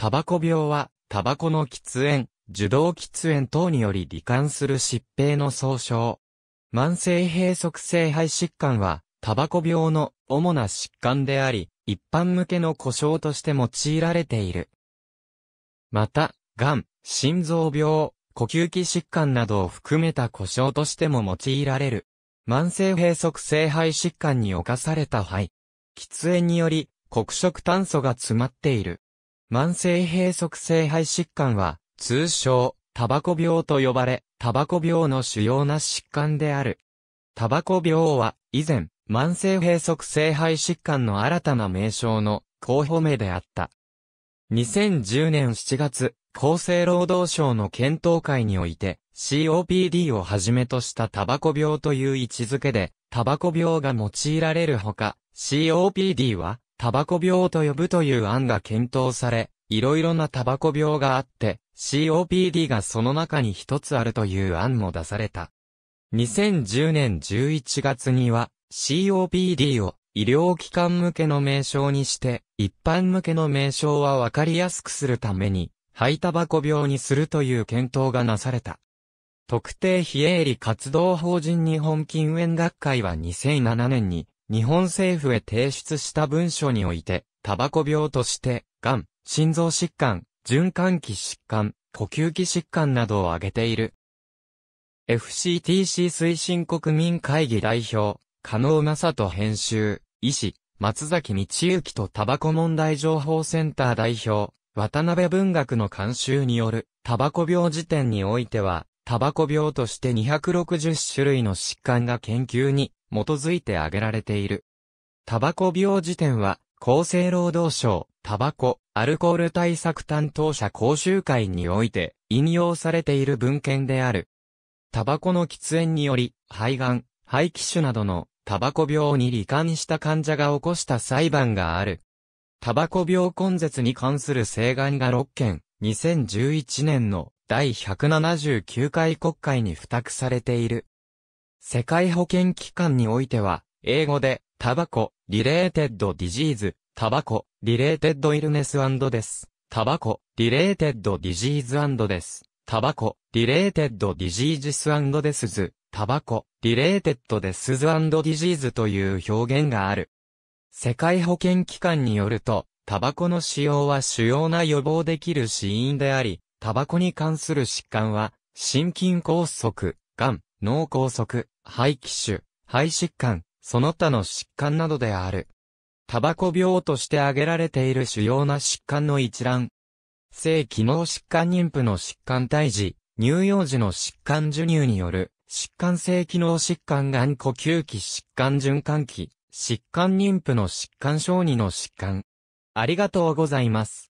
タバコ病は、タバコの喫煙、受動喫煙等により罹患する疾病の総称。慢性閉塞性肺疾患は、タバコ病の主な疾患であり、一般向けの故障として用いられている。また、癌、心臓病、呼吸器疾患などを含めた故障としても用いられる。慢性閉塞性肺疾患に侵された肺。喫煙により、黒色炭素が詰まっている。慢性閉塞性肺疾患は、通称、タバコ病と呼ばれ、タバコ病の主要な疾患である。タバコ病は、以前、慢性閉塞性肺疾患の新たな名称の候補名であった。2010年7月、厚生労働省の検討会において、COPD をはじめとしたタバコ病という位置づけで、タバコ病が用いられるほか、COPD は、タバコ病と呼ぶという案が検討され、いろいろなタバコ病があって、COPD がその中に一つあるという案も出された。2010年11月には、COPD を医療機関向けの名称にして、一般向けの名称はわかりやすくするために、肺タバコ病にするという検討がなされた。特定非営利活動法人日本禁煙学会は2007年に日本政府へ提出した文書において、タバコ病として、癌、心臓疾患、循環器疾患、呼吸器疾患などを挙げている。FCTC 推進国民会議代表、加納正人編集、医師、松崎道幸とタバコ問題情報センター代表、渡辺文学の監修による、タバコ病辞典においては、タバコ病として260種類の疾患が研究に基づいて挙げられている。タバコ病辞典は、厚生労働省、タバコ、アルコール対策担当者講習会において、引用されている文献である。タバコの喫煙により、肺がん、肺気腫などのタバコ病に罹患した患者が起こした裁判がある。タバコ病根絶に関する請願が6件、2011年の第179回国会に付託されている。世界保健機関においては、英語で、タバコ、リレーテッドディジーズ、タバコ、リレーテッドイルネスです。タバコ、リレーテッドディジーズです。タバコ、リレーテッドディジージスですず、タバコ、リレーテッドですズディジーズという表現がある。世界保健機関によると、タバコの使用は主要な予防できる死因であり、タバコに関する疾患は、心筋梗塞、癌、脳梗塞、肺気腫、肺疾患、その他の疾患などである。タバコ病として挙げられている主要な疾患の一覧。性機能疾患妊婦の疾患胎児、乳幼児の疾患授乳による、疾患性機能疾患がん呼吸器疾患循環器、疾患妊婦の疾患小児の疾患。ありがとうございます。